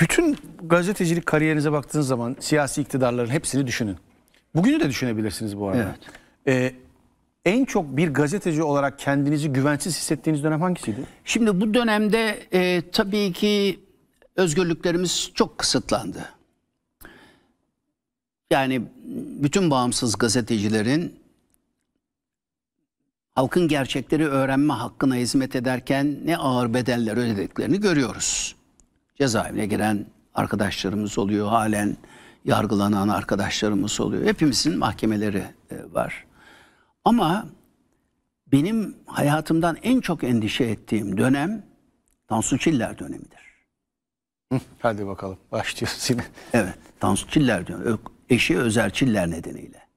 Bütün gazetecilik kariyerinize baktığınız zaman siyasi iktidarların hepsini düşünün. Bugünü de düşünebilirsiniz bu arada. Evet. Ee, en çok bir gazeteci olarak kendinizi güvensiz hissettiğiniz dönem hangisiydi? Şimdi bu dönemde e, tabii ki özgürlüklerimiz çok kısıtlandı. Yani bütün bağımsız gazetecilerin halkın gerçekleri öğrenme hakkına hizmet ederken ne ağır bedeller ödediklerini görüyoruz cezaevine giren arkadaşlarımız oluyor. Halen yargılanan arkadaşlarımız oluyor. Hepimizin mahkemeleri e, var. Ama benim hayatımdan en çok endişe ettiğim dönem Tansu Çiller dönemidir. Hadi bakalım başlıyoruz yine. Evet Tansu Çiller dönemi. Eşi Özer Çiller nedeniyle.